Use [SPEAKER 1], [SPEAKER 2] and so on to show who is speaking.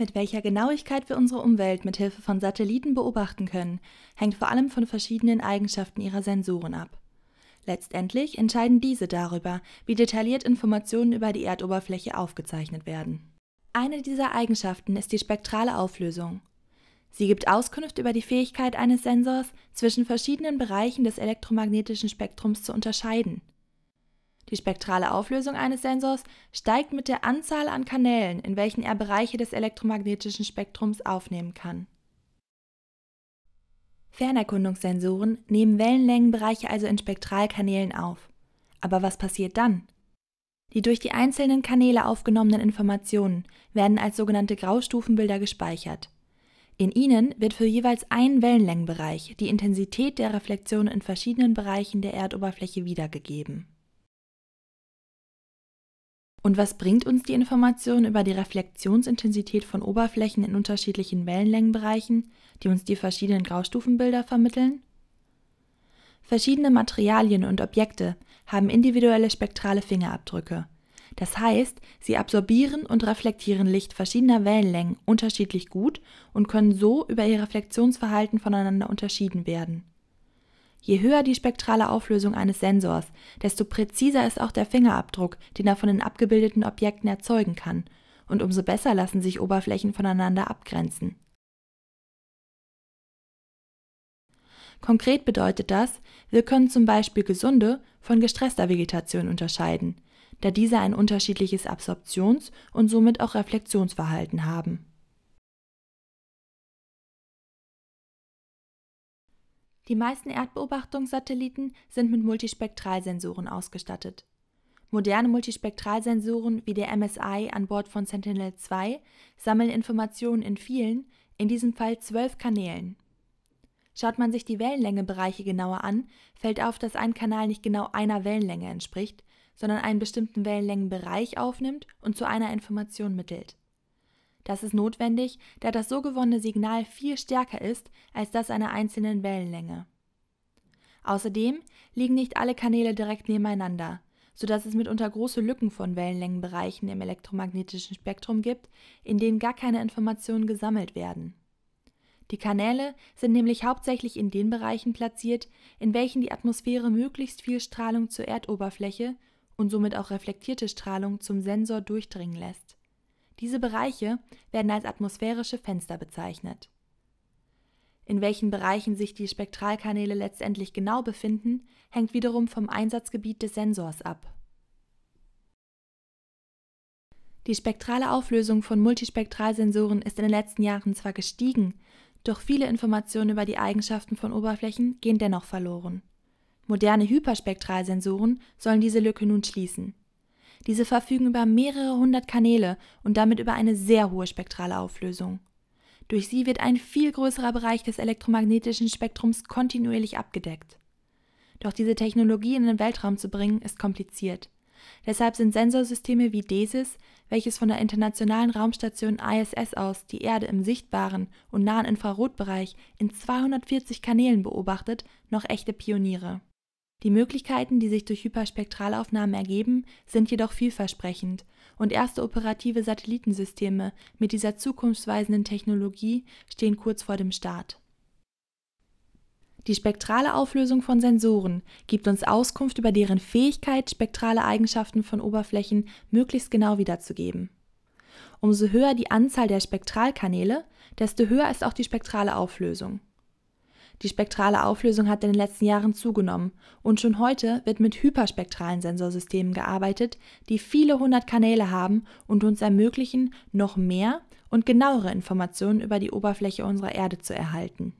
[SPEAKER 1] Mit welcher Genauigkeit wir unsere Umwelt mit Hilfe von Satelliten beobachten können, hängt vor allem von verschiedenen Eigenschaften ihrer Sensoren ab. Letztendlich entscheiden diese darüber, wie detailliert Informationen über die Erdoberfläche aufgezeichnet werden. Eine dieser Eigenschaften ist die spektrale Auflösung. Sie gibt Auskunft über die Fähigkeit eines Sensors, zwischen verschiedenen Bereichen des elektromagnetischen Spektrums zu unterscheiden – die spektrale Auflösung eines Sensors steigt mit der Anzahl an Kanälen, in welchen er Bereiche des elektromagnetischen Spektrums aufnehmen kann. Fernerkundungssensoren nehmen Wellenlängenbereiche also in Spektralkanälen auf. Aber was passiert dann? Die durch die einzelnen Kanäle aufgenommenen Informationen werden als sogenannte Graustufenbilder gespeichert. In ihnen wird für jeweils einen Wellenlängenbereich die Intensität der Reflexion in verschiedenen Bereichen der Erdoberfläche wiedergegeben und was bringt uns die Information über die Reflexionsintensität von Oberflächen in unterschiedlichen Wellenlängenbereichen, die uns die verschiedenen Graustufenbilder vermitteln? Verschiedene Materialien und Objekte haben individuelle spektrale Fingerabdrücke. Das heißt, sie absorbieren und reflektieren Licht verschiedener Wellenlängen unterschiedlich gut und können so über ihr Reflexionsverhalten voneinander unterschieden werden. Je höher die spektrale Auflösung eines Sensors, desto präziser ist auch der Fingerabdruck, den er von den abgebildeten Objekten erzeugen kann, und umso besser lassen sich Oberflächen voneinander abgrenzen. Konkret bedeutet das, wir können zum Beispiel gesunde von gestresster Vegetation unterscheiden, da diese ein unterschiedliches Absorptions- und somit auch Reflexionsverhalten haben Die meisten Erdbeobachtungssatelliten sind mit Multispektralsensoren ausgestattet. Moderne Multispektralsensoren wie der MSI an Bord von Sentinel-2 sammeln Informationen in vielen, in diesem Fall zwölf Kanälen. Schaut man sich die Wellenlängebereiche genauer an, fällt auf, dass ein Kanal nicht genau einer Wellenlänge entspricht, sondern einen bestimmten Wellenlängenbereich aufnimmt und zu einer Information mittelt. Das ist notwendig, da das so gewonnene Signal viel stärker ist als das einer einzelnen Wellenlänge. Außerdem liegen nicht alle Kanäle direkt nebeneinander, sodass es mitunter große Lücken von Wellenlängenbereichen im elektromagnetischen Spektrum gibt, in denen gar keine Informationen gesammelt werden. Die Kanäle sind nämlich hauptsächlich in den Bereichen platziert, in welchen die Atmosphäre möglichst viel Strahlung zur Erdoberfläche und somit auch reflektierte Strahlung zum Sensor durchdringen lässt. Diese Bereiche werden als atmosphärische Fenster bezeichnet. In welchen Bereichen sich die Spektralkanäle letztendlich genau befinden, hängt wiederum vom Einsatzgebiet des Sensors ab. Die spektrale Auflösung von Multispektralsensoren ist in den letzten Jahren zwar gestiegen, doch viele Informationen über die Eigenschaften von Oberflächen gehen dennoch verloren. Moderne Hyperspektralsensoren sollen diese Lücke nun schließen. Diese verfügen über mehrere hundert Kanäle und damit über eine sehr hohe spektrale Auflösung. Durch sie wird ein viel größerer Bereich des elektromagnetischen Spektrums kontinuierlich abgedeckt. Doch diese Technologie in den Weltraum zu bringen, ist kompliziert. Deshalb sind Sensorsysteme wie DESIS, welches von der Internationalen Raumstation ISS aus die Erde im sichtbaren und nahen Infrarotbereich in 240 Kanälen beobachtet, noch echte Pioniere die Möglichkeiten, die sich durch Hyperspektralaufnahmen ergeben, sind jedoch vielversprechend, und erste operative Satellitensysteme mit dieser zukunftsweisenden Technologie stehen kurz vor dem Start. Die spektrale Auflösung von Sensoren gibt uns Auskunft über deren Fähigkeit, spektrale Eigenschaften von Oberflächen möglichst genau wiederzugeben. Umso höher die Anzahl der Spektralkanäle, desto höher ist auch die spektrale Auflösung. Die spektrale Auflösung hat in den letzten Jahren zugenommen und schon heute wird mit hyperspektralen Sensorsystemen gearbeitet, die viele hundert Kanäle haben und uns ermöglichen, noch mehr und genauere Informationen über die Oberfläche unserer Erde zu erhalten